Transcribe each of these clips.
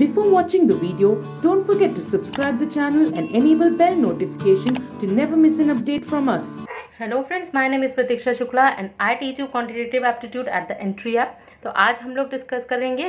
Before watching the video, don't forget to subscribe the channel and enable bell notification to never miss an update from us. Hello friends, my name is Pratiksha Shukla and I teach you quantitative aptitude at the entry app. So aaj hum log discuss karenge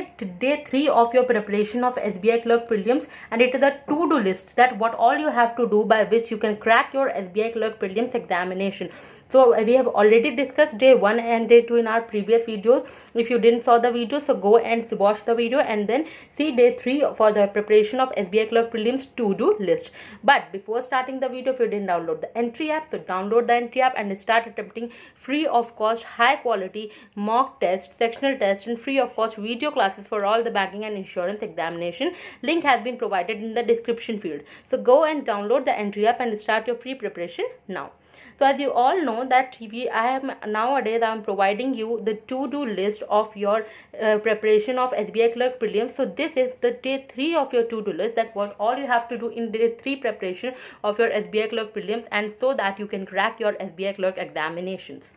day 3 of your preparation of SBI clerk prelims and it is a to-do list that what all you have to do by which you can crack your SBI clerk prelims examination so we have already discussed day 1 and day 2 in our previous videos if you didn't saw the video so go and watch the video and then see day 3 for the preparation of SBI clerk prelims to do list but before starting the video if you didn't download the entry app so download the entry app and start attempting free of cost high quality mock test sectional test and free of cost video classes for all the banking and insurance examination link has been provided in the description field so go and download the entry app and start your free preparation now so as you all know that we i am nowadays i am providing you the to do list of your uh, preparation of sbi clerk prelims so this is the day 3 of your to do list that was all you have to do in day 3 preparation of your sbi clerk prelims and so that you can crack your sbi clerk examinations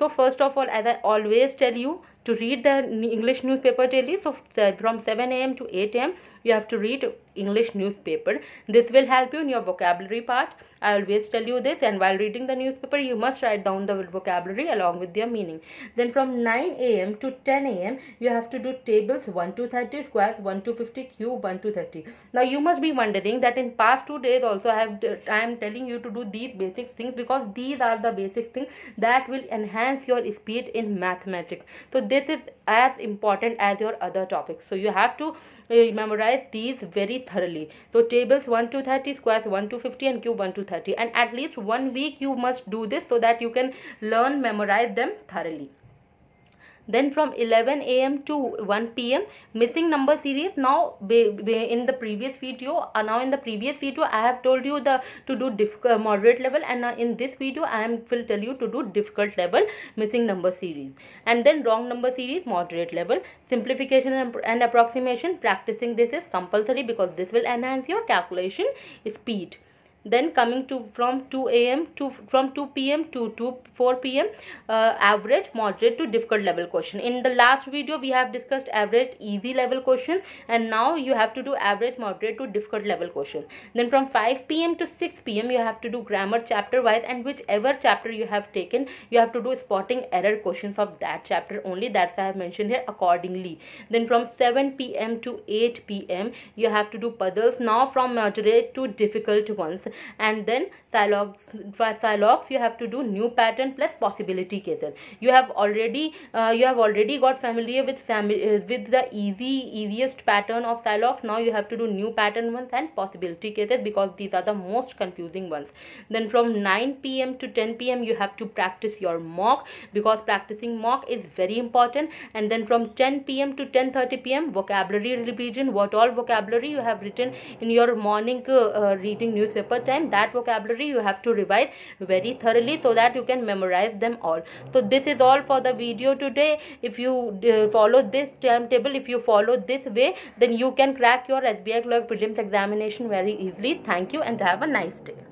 so first of all as i always tell you to read the english newspaper daily so uh, from 7 a.m to 8 a.m you have to read English newspaper. This will help you in your vocabulary part. I always tell you this and while reading the newspaper you must write down the vocabulary along with their meaning. Then from 9 a.m. to 10 a.m. you have to do tables 1 to 30 squares 1 to 50 cube 1 to 30. Now you must be wondering that in past two days also I have I am telling you to do these basic things because these are the basic things that will enhance your speed in mathematics. So this is as important as your other topics. So you have to uh, memorize these very thoroughly. So tables 1 to 30, squares 1 to 50 and cube 1 to 30 and at least one week you must do this so that you can learn memorize them thoroughly then from 11 a.m to 1 p.m missing number series now in the previous video uh, now in the previous video i have told you the to do uh, moderate level and uh, in this video i am will tell you to do difficult level missing number series and then wrong number series moderate level simplification and, and approximation practicing this is compulsory because this will enhance your calculation speed then coming to from 2 a.m to from 2 p.m to 2 4 p.m uh, average moderate to difficult level question in the last video we have discussed average easy level question and now you have to do average moderate to difficult level question then from 5 p.m to 6 p.m you have to do grammar chapter wise and whichever chapter you have taken you have to do spotting error questions of that chapter only that's why i have mentioned here accordingly then from 7 p.m to 8 p.m you have to do puzzles now from moderate to difficult ones and then Psylocke, Psylocke you have to do new pattern plus possibility cases. You have already uh, you have already got familiar with family uh, with the easy easiest pattern of Psylocke. Now you have to do new pattern ones and possibility cases because these are the most confusing ones. Then from 9 p.m. to 10 p.m. you have to practice your mock because practicing mock is very important. And then from 10 p.m. to 10:30 p.m. vocabulary revision. What all vocabulary you have written in your morning uh, uh reading newspaper time that vocabulary you have to revise very thoroughly so that you can memorize them all so this is all for the video today if you uh, follow this timetable if you follow this way then you can crack your SBI clerk prelims examination very easily thank you and have a nice day